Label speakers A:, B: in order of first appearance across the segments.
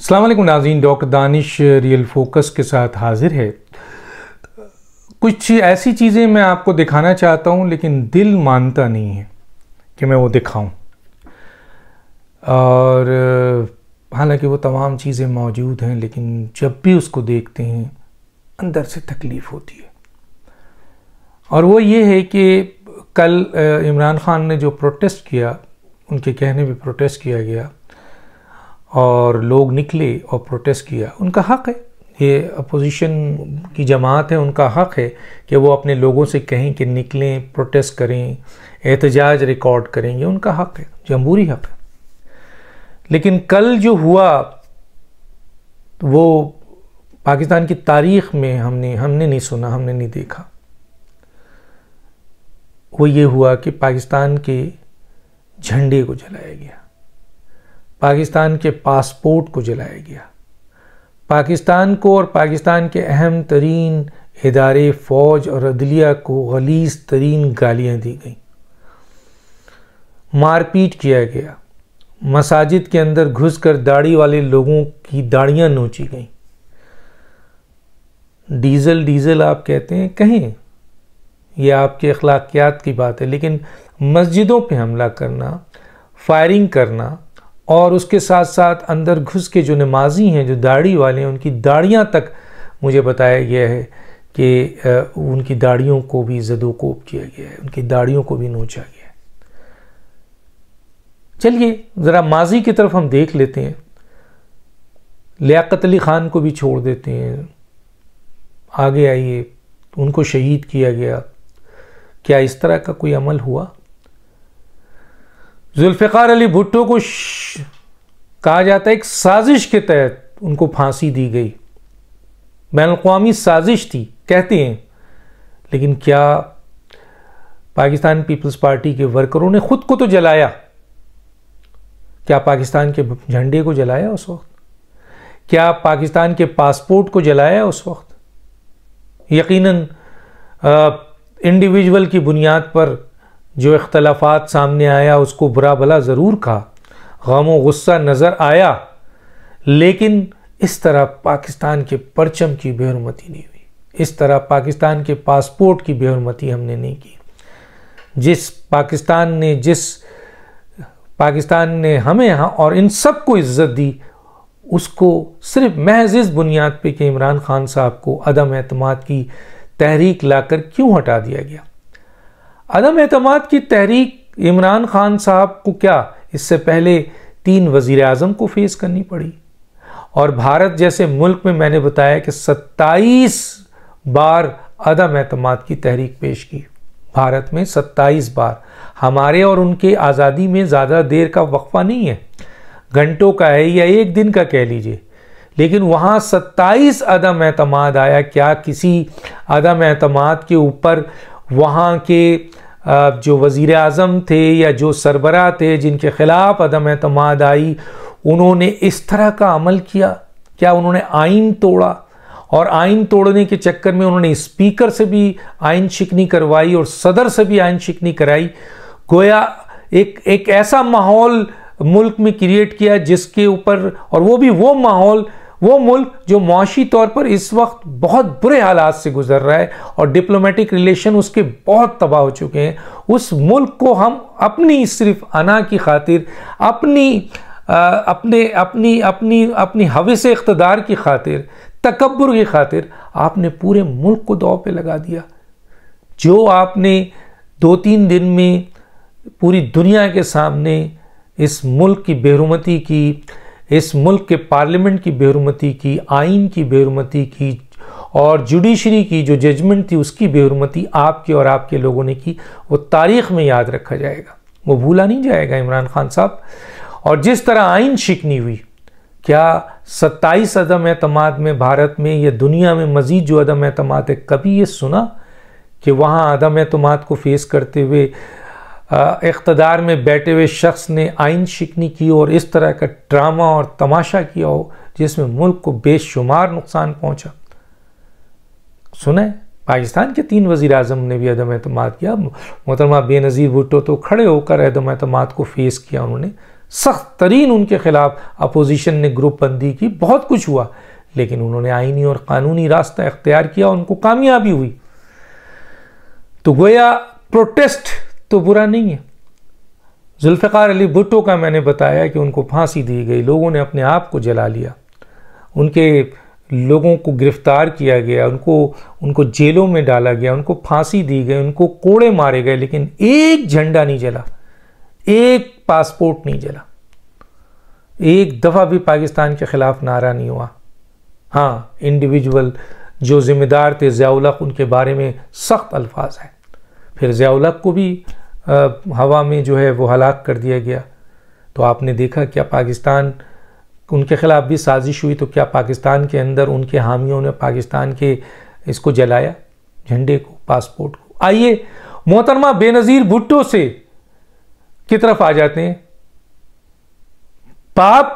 A: अल्लाम नाजीन doctor Danish real focus के साथ हाजिर है कुछ ऐसी चीज़ें मैं आपको दिखाना चाहता हूँ लेकिन दिल मानता नहीं है कि मैं वो दिखाऊं और हालांकि वो तमाम चीज़ें मौजूद हैं लेकिन जब भी उसको देखते हैं अंदर से तकलीफ़ होती है और वो ये है कि कल इमरान ख़ान ने जो प्रोटेस्ट किया उनके कहने पे प्रोटेस्ट किया गया और लोग निकले और प्रोटेस्ट किया उनका हक है ये अपोजिशन की जमात है उनका हक है कि वो अपने लोगों से कहें कि निकलें प्रोटेस्ट करें एहतजाज रिकॉर्ड करें ये उनका हक है जमहूरी हक है लेकिन कल जो हुआ वो पाकिस्तान की तारीख में हमने हमने नहीं सुना हमने नहीं देखा वो ये हुआ कि पाकिस्तान के झंडे को जलाया गया पाकिस्तान के पासपोर्ट को जलाया गया पाकिस्तान को और पाकिस्तान के अहम तरीन इदारे फ़ौज और अदलिया को गलीस तरीन गालियाँ दी गईं मारपीट किया गया मसाजिद के अंदर घुसकर दाढ़ी वाले लोगों की दाढ़ियाँ नोची गईं डीज़ल डीज़ल आप कहते हैं कहें यह आपके अखलाकियात की बात है लेकिन मस्जिदों पे हमला करना फायरिंग करना और उसके साथ साथ अंदर घुस के जो नमाजी हैं जो दाढ़ी वाले हैं उनकी दाढ़ियाँ तक मुझे बताया गया है कि उनकी दाढ़ियों को भी जदोकोप किया गया है उनकी दाढ़ियों को भी नोचा गया है चलिए ज़रा माजी की तरफ हम देख लेते हैं लियाकत अली ख़ान को भी छोड़ देते हैं आगे आइए उनको शहीद किया गया क्या इस तरह का कोई अमल हुआ जुल्फ़ार अली भुट्टो को कहा जाता है एक साजिश के तहत उनको फांसी दी गई बैन अवी साजिश थी कहते हैं लेकिन क्या पाकिस्तान पीपल्स पार्टी के वर्करों ने खुद को तो जलाया क्या पाकिस्तान के झंडे को जलाया उस वक्त क्या पाकिस्तान के पासपोर्ट को जलाया उस वक्त यकीनन इंडिविजुअल की बुनियाद पर जो इख्तलाफात सामने आया उसको बुरा भला ज़रूर कहा गम गुस्सा नज़र आया लेकिन इस तरह पाकिस्तान के परचम की बेहरमती नहीं हुई इस तरह पाकिस्तान के पासपोर्ट की बेहरमती हमने नहीं की जिस पाकिस्तान ने जिस पाकिस्तान ने हमें यहाँ और इन सब को इज्जत दी उसको सिर्फ महज इस बुनियाद पे कि इमरान खान साहब को अदम अहतम की तहरीक लाकर क्यों हटा दिया गया अदम एतम की तहरीक इमरान खान साहब को क्या इससे पहले तीन वजीर अजम को फेस करनी पड़ी और भारत जैसे मुल्क में मैंने बताया कि 27 बार अदम अहतमाद की तहरीक पेश की भारत में 27 बार हमारे और उनके आज़ादी में ज़्यादा देर का वक्फा नहीं है घंटों का है या एक दिन का कह लीजिए लेकिन वहाँ 27 अदम अहतमाद आया क्या किसी अदम एतमाद के ऊपर वहाँ के जो वज़ी अजम थे या जो सरबरा थे जिनके ख़िलाफ़ अदम अतमाद आई उन्होंने इस तरह का अमल किया क्या उन्होंने आइन तोड़ा और आइन तोड़ने के चक्कर में उन्होंने स्पीकर से भी आइन शिकनी करवाई और सदर से भी आइन शिकनी कराई गोया एक एक ऐसा माहौल मुल्क में क्रिएट किया जिसके ऊपर और वो भी वो माहौल वो मुल्क जो मुआशी तौर पर इस वक्त बहुत बुरे हालात से गुजर रहा है और डिप्लोमेटिक रिलेशन उसके बहुत तबाह हो चुके हैं उस मुल्क को हम अपनी सिर्फ अना की खातिर अपनी आ, अपने अपनी अपनी अपनी हविस इकतदार की खातिर तकबर की खातिर आपने पूरे मुल्क को दौ पे लगा दिया जो आपने दो तीन दिन में पूरी दुनिया के सामने इस मुल्क की बेहरमती की इस मुल्क के पार्लियामेंट की बेहरमती की आइन की बेहरमती की और जुडिशरी की जो जजमेंट थी उसकी बेहरमती आपके और आपके लोगों ने की वो तारीख में याद रखा जाएगा वो भूला नहीं जाएगा इमरान खान साहब और जिस तरह आइन शिकनी हुई क्या सत्ताईस अदम अहतमाद में भारत में या दुनिया में मज़ीद जो अदम अहतमाद है कभी ये सुना कि वहाँ अदम अहतमाद को फेस करते हुए इकतदार में बैठे हुए शख्स ने आइन शिकनी की और इस तरह का ड्रामा और तमाशा किया हो जिसमें मुल्क को बेशुमार नुकसान पहुंचा सुने पाकिस्तान के तीन वज़ी अजम ने भी अदम अहतम किया मोहतरमा बेनज़ीर भुट्टो तो खड़े होकर अदम अहतम को फेस किया उन्होंने सख्त तरीन उनके ख़िलाफ़ अपोजिशन ने ग्रुप बंदी की बहुत कुछ हुआ लेकिन उन्होंने आइनी और कानूनी रास्ता इख्तियार किया उनको कामयाबी हुई तो गोया प्रोटेस्ट तो बुरा नहीं है जुल्फ़ार अली भुट्टो का मैंने बताया कि उनको फांसी दी गई लोगों ने अपने आप को जला लिया उनके लोगों को गिरफ्तार किया गया उनको उनको जेलों में डाला गया उनको फांसी दी गई उनको कोड़े मारे गए लेकिन एक झंडा नहीं जला एक पासपोर्ट नहीं जला एक दफ़ा भी पाकिस्तान के ख़िलाफ़ नारा नहीं हुआ हाँ इंडिविजुअल जो ज़िम्मेदार थे ज़ियाउलक उनके बारे में सख्त अल्फाज हैं फिर ज़ियाउलक को भी आ, हवा में जो है वो हलाक कर दिया गया तो आपने देखा क्या पाकिस्तान उनके ख़िलाफ़ भी साजिश हुई तो क्या पाकिस्तान के अंदर उनके हामियों ने पाकिस्तान के इसको जलाया झंडे को पासपोर्ट को आइए मोहतरमा बेनज़ीर भुट्टो से की तरफ आ जाते हैं पाप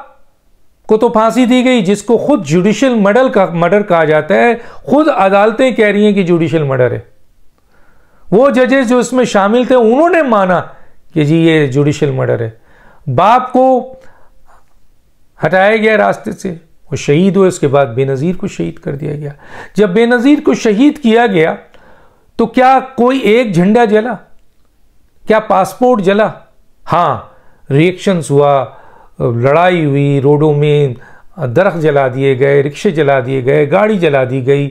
A: को तो फांसी दी गई जिसको खुद जुडिशल मर्डर का मर्डर कहा जाता है खुद अदालतें कह रही हैं कि जुडिशल मर्डर है वो जजेस जो इसमें शामिल थे उन्होंने माना कि जी ये जुडिशल मर्डर है बाप को हटाया गया रास्ते से वो शहीद हुए उसके बाद बेनज़ीर को शहीद कर दिया गया जब बेनज़ीर को शहीद किया गया तो क्या कोई एक झंडा जला क्या पासपोर्ट जला हाँ रिएक्शंस हुआ लड़ाई हुई रोडों में दरख्त जला दिए गए रिक्शे जला दिए गए गाड़ी जला दी गई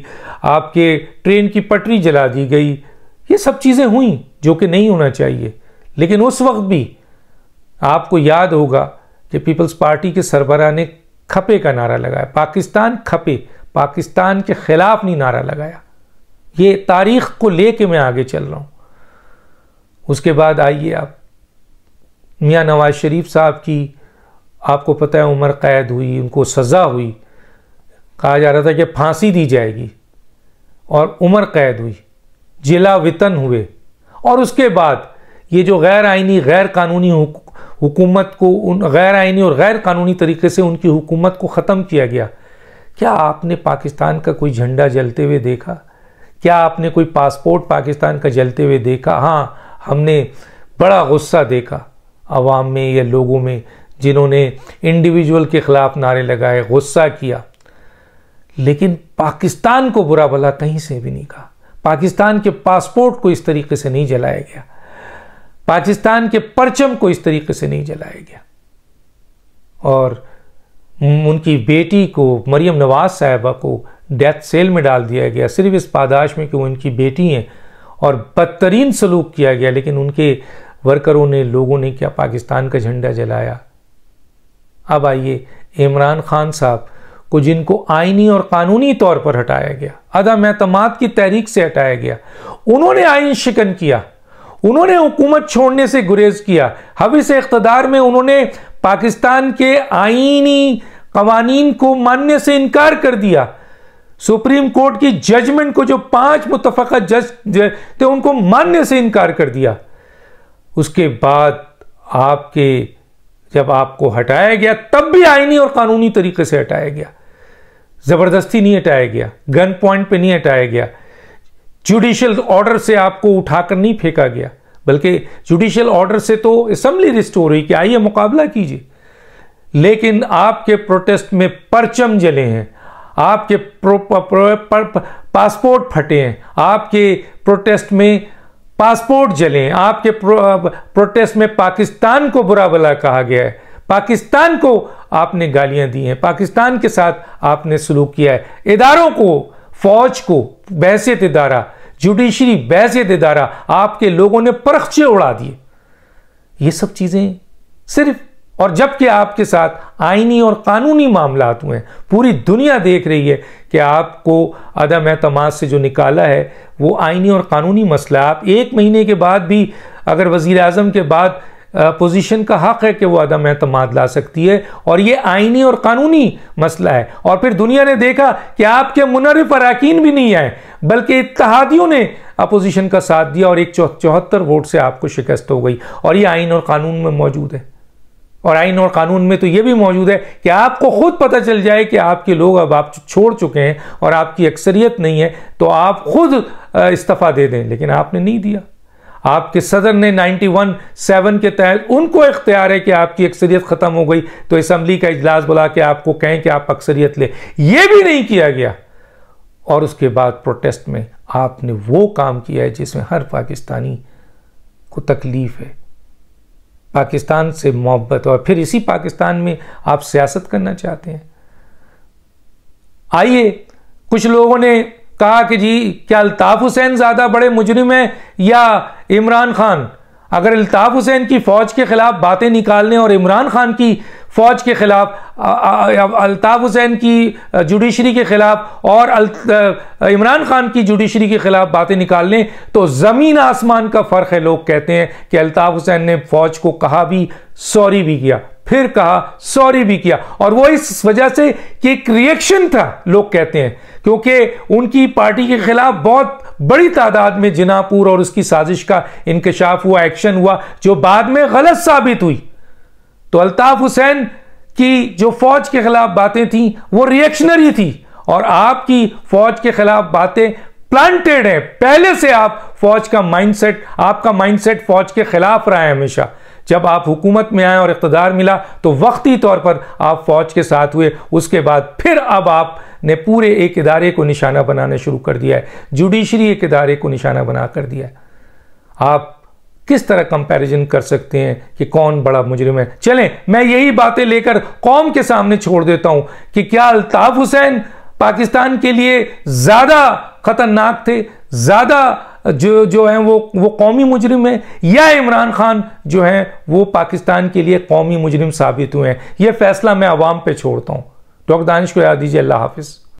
A: आपके ट्रेन की पटरी जला दी गई ये सब चीज़ें हुई जो कि नहीं होना चाहिए लेकिन उस वक्त भी आपको याद होगा कि पीपल्स पार्टी के सरबरा ने खपे का नारा लगाया पाकिस्तान खपे पाकिस्तान के खिलाफ नहीं नारा लगाया ये तारीख को लेके मैं आगे चल रहा हूँ उसके बाद आइए आप मियाँ नवाज शरीफ साहब की आपको पता है उम्र कैद हुई उनको सज़ा हुई कहा जा रहा था कि फांसी दी जाएगी और उम्र कैद हुई जिला वितन हुए और उसके बाद ये जो गैर आइनी गैर कानूनी हुकूमत को उन गैर आइनी और गैर कानूनी तरीके से उनकी हुकूमत को ख़त्म किया गया क्या आपने पाकिस्तान का कोई झंडा जलते हुए देखा क्या आपने कोई पासपोर्ट पाकिस्तान का जलते हुए देखा हाँ हमने बड़ा गुस्सा देखा आवाम में या लोगों में जिन्होंने इंडिविजुअल के ख़िलाफ़ नारे लगाए गुस्सा किया लेकिन पाकिस्तान को बुरा भला कहीं से भी नहीं कहा पाकिस्तान के पासपोर्ट को इस तरीके से नहीं जलाया गया पाकिस्तान के परचम को इस तरीके से नहीं जलाया गया और उनकी बेटी को मरियम नवाज साहबा को डेथ सेल में डाल दिया गया सिर्फ इस पादाश में कि वो इनकी बेटी हैं और बदतरीन सलूक किया गया लेकिन उनके वर्करों ने लोगों ने क्या पाकिस्तान का झंडा जलाया अब आइए इमरान खान साहब को जिनको आइनी और कानूनी तौर पर हटाया गया अदम एतम की तहरीक से हटाया गया उन्होंने आइन शिकन किया उन्होंने हुकूमत छोड़ने से गुरेज किया हविस इकतदार में उन्होंने पाकिस्तान के आइनी कवानीन को मानने से इनकार कर दिया सुप्रीम कोर्ट की जजमेंट को जो पांच मुतफ़ा जज थे उनको मानने से इनकार कर दिया उसके बाद आपके जब आपको हटाया गया तब भी आइनी और कानूनी तरीके से हटाया गया ज़बरदस्ती नहीं हटाया गया गन पॉइंट पे नहीं हटाया गया जुडिशियल ऑर्डर से आपको उठाकर नहीं फेंका गया बल्कि जुडिशियल ऑर्डर से तो असम्बली रिस्टोर हुई कि आइए मुकाबला कीजिए लेकिन आपके प्रोटेस्ट में परचम जले हैं आपके पासपोर्ट फटे हैं आपके प्रोटेस्ट में पासपोर्ट जले हैं आपके प्रोटेस्ट में पाकिस्तान को बुरा भला कहा गया है पाकिस्तान को आपने गालियां दी हैं पाकिस्तान के साथ आपने सलूक किया है इदारों को फौज को बहसीत इदारा जुडिशरी बहसीत इदारा आपके लोगों ने परखचे उड़ा दिए ये सब चीज़ें सिर्फ और जबकि आपके साथ आइनी और कानूनी मामला हुए हैं पूरी दुनिया देख रही है कि आपको अदम अहतमाद से जो निकाला है वो आइनी और कानूनी मसला आप एक महीने के बाद भी अगर वजीर अजम के बाद पोजीशन का हक है कि वो अदम अतमाद ला सकती है और ये आइनी और कानूनी मसला है और फिर दुनिया ने देखा कि आपके मुनरफ अरकान भी नहीं आए बल्कि इतिहादियों ने अपोजिशन का साथ दिया और एक चौहत्तर वोट से आपको शिकस्त हो गई और ये आइन और कानून में मौजूद है और आइन और कानून में तो ये भी मौजूद है कि आपको खुद पता चल जाए कि आपके लोग अब आप छोड़ चुके हैं और आपकी अक्सरियत नहीं है तो आप खुद इस्तीफ़ा दे दें लेकिन आपने नहीं दिया आपके सदन ने 91 सेवन के तहत उनको इख्तियार है कि आपकी अक्सरियत ख़त्म हो गई तो असम्बली का इजलास बुला के आपको कहें कि आप अक्सरियत लें यह भी नहीं किया गया और उसके बाद प्रोटेस्ट में आपने वो काम किया है जिसमें हर पाकिस्तानी को तकलीफ है पाकिस्तान से मोहब्बत और फिर इसी पाकिस्तान में आप सियासत करना चाहते हैं आइए कुछ लोगों ने कहा कि जी क्या अल्ताफ़ हुसैन ज़्यादा बड़े मुजरिम हैं या इमरान खान अगर अल्ताफ़ हुसैन की फ़ौज के ख़िलाफ़ बातें निकालने और इमरान खान की फ़ौज के ख़िलाफ़ अल्ताफ़ हुसैन की जुडिशरी के ख़िलाफ़ और इमरान खान की जुडिशरी के ख़िलाफ़ बातें निकालने तो ज़मीन आसमान का फ़र्क है लोग कहते हैं कि अल्ताफ़ हुसैन ने फ़ौज को कहा भी सॉरी भी किया फिर कहा सॉरी भी किया और वो इस वजह से कि एक रिएक्शन था लोग कहते हैं क्योंकि उनकी पार्टी के खिलाफ बहुत बड़ी तादाद में जिनापुर और उसकी साजिश का इंकशाफ हुआ एक्शन हुआ जो बाद में गलत साबित हुई तो अल्ताफ हुसैन की जो फौज के खिलाफ बातें थी वो रिएक्शनरी थी और आपकी फौज के खिलाफ बातें प्लांटेड है पहले से आप फौज का माइंडसेट आपका माइंडसेट फौज के खिलाफ रहा है हमेशा जब आप हुकूमत में आए और इकतदार मिला तो वक्ती तौर पर आप फौज के साथ हुए उसके बाद फिर अब आप ने पूरे एक इदारे को निशाना बनाना शुरू कर दिया है जुडिशरी एक इदारे को निशाना बना कर दिया है आप किस तरह कंपैरिजन कर सकते हैं कि कौन बड़ा मुजरिम है चलें मैं यही बातें लेकर कौम के सामने छोड़ देता हूं कि क्या अल्ताफ हुसैन पाकिस्तान के लिए ज़्यादा खतरनाक थे ज़्यादा जो जो हैं वो वो कौमी मुजरिम है या इमरान खान जो हैं वो पाकिस्तान के लिए कौमी मुजरिम साबित हुए हैं ये फैसला मैं आवाम पे छोड़ता हूँ डॉक्टर दानिश को याद दीजिए अल्लाह हाफिज़